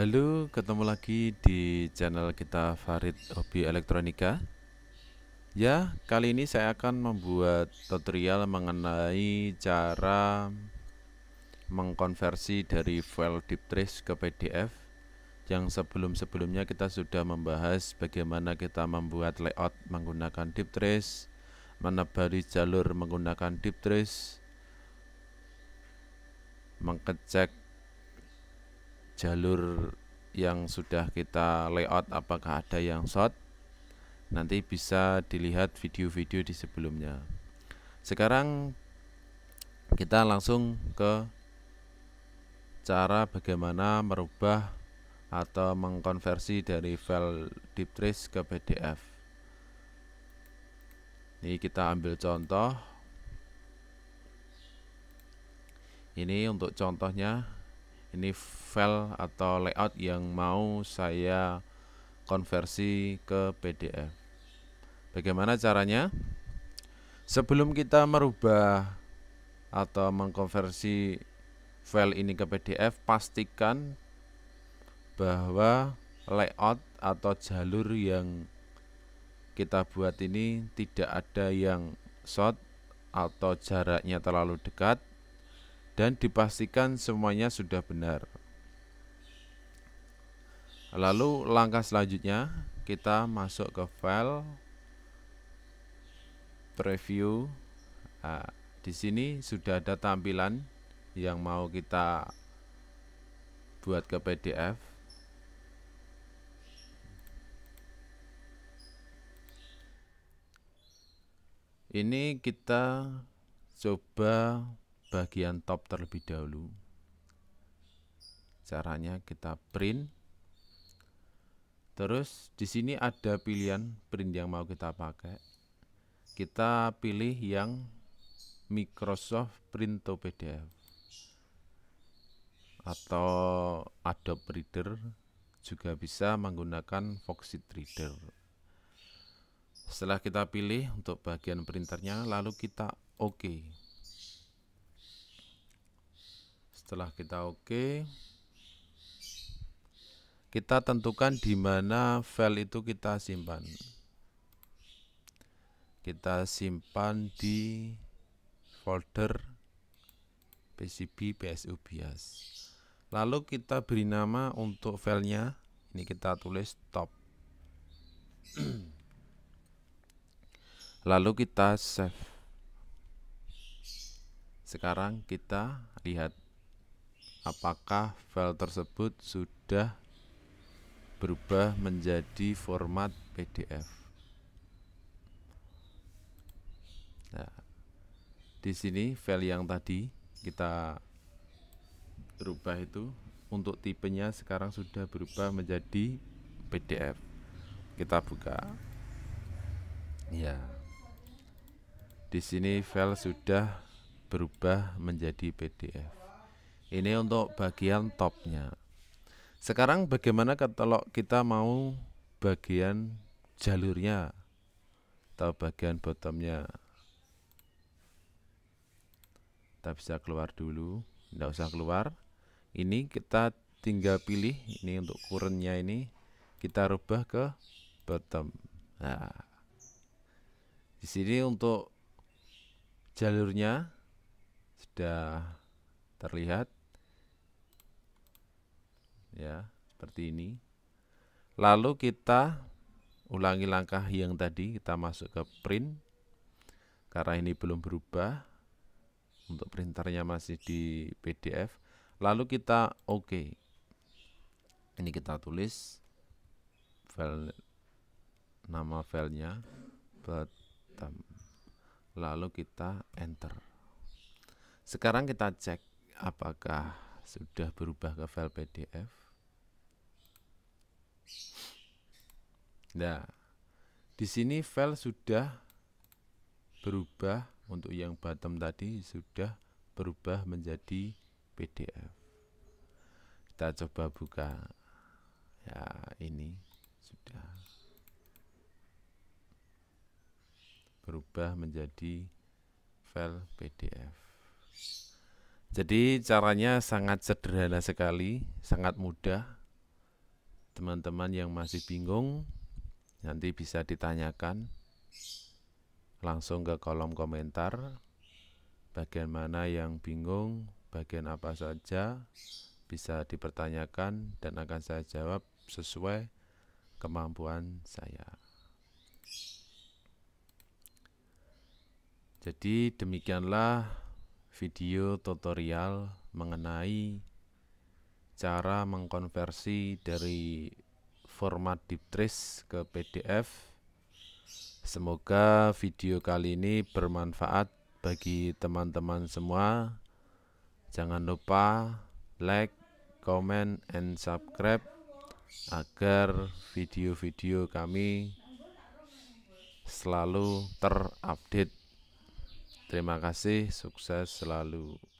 Halo, ketemu lagi di channel kita Farid Hobi Elektronika. Ya, kali ini saya akan membuat tutorial mengenai cara mengkonversi dari file deep trace ke PDF yang sebelum-sebelumnya kita sudah membahas bagaimana kita membuat layout menggunakan deep trace, menebari jalur menggunakan deep trace, mengecek jalur yang sudah kita layout apakah ada yang short nanti bisa dilihat video-video di sebelumnya sekarang kita langsung ke cara bagaimana merubah atau mengkonversi dari file deep trace ke PDF ini kita ambil contoh ini untuk contohnya ini file atau layout yang mau saya konversi ke PDF bagaimana caranya sebelum kita merubah atau mengkonversi file ini ke PDF pastikan bahwa layout atau jalur yang kita buat ini tidak ada yang short atau jaraknya terlalu dekat dan dipastikan semuanya sudah benar. Lalu langkah selanjutnya kita masuk ke file preview. Nah, di sini sudah ada tampilan yang mau kita buat ke PDF. Ini kita coba bagian top terlebih dahulu caranya kita print terus di sini ada pilihan print yang mau kita pakai kita pilih yang Microsoft print to PDF atau Adobe Reader juga bisa menggunakan Foxit Reader setelah kita pilih untuk bagian printernya lalu kita oke OK setelah kita oke kita tentukan di mana file itu kita simpan kita simpan di folder PCB PSU bias lalu kita beri nama untuk filenya ini kita tulis top lalu kita save sekarang kita lihat apakah file tersebut sudah berubah menjadi format PDF. Nah, ya, di sini file yang tadi kita berubah itu untuk tipenya sekarang sudah berubah menjadi PDF. Kita buka. Ya. Di sini file sudah berubah menjadi PDF ini untuk bagian topnya sekarang bagaimana kalau kita mau bagian jalurnya atau bagian bottomnya kita bisa keluar dulu tidak usah keluar ini kita tinggal pilih ini untuk kurennya ini kita rubah ke bottom nah di sini untuk jalurnya sudah terlihat ya seperti ini lalu kita ulangi langkah yang tadi kita masuk ke print karena ini belum berubah untuk printernya masih di PDF lalu kita oke okay. ini kita tulis file nama filenya lalu kita enter sekarang kita cek apakah sudah berubah ke file PDF. Nah, di sini file sudah berubah untuk yang bottom tadi sudah berubah menjadi PDF. Kita coba buka. Ya, ini sudah berubah menjadi file PDF. Jadi caranya sangat sederhana sekali, sangat mudah. Teman-teman yang masih bingung nanti bisa ditanyakan langsung ke kolom komentar. Bagian mana yang bingung, bagian apa saja bisa dipertanyakan dan akan saya jawab sesuai kemampuan saya. Jadi demikianlah video tutorial mengenai cara mengkonversi dari format diptris ke PDF. Semoga video kali ini bermanfaat bagi teman-teman semua. Jangan lupa like, comment, and subscribe agar video-video kami selalu terupdate. Terima kasih, sukses selalu.